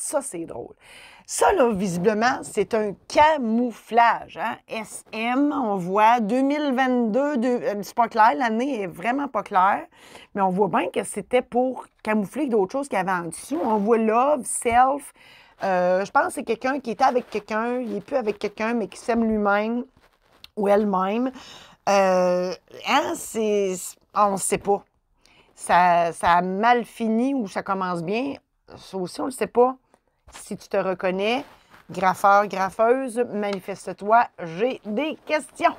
Ça, c'est drôle. Ça, là, visiblement, c'est un camouflage. Hein. SM, on voit 2022, euh, c'est pas clair, l'année est vraiment pas claire, mais on voit bien que c'était pour camoufler d'autres choses qu'il y avait en dessous. On voit love, self. Euh, je pense que c'est quelqu'un qui était avec quelqu'un, il est plus avec quelqu'un, mais qui s'aime lui-même ou elle-même. Euh, hein, on ne sait pas. Ça, ça a mal fini ou ça commence bien. Ça aussi, on ne le sait pas. Si tu te reconnais, graffeur, graffeuse, manifeste-toi. J'ai des questions.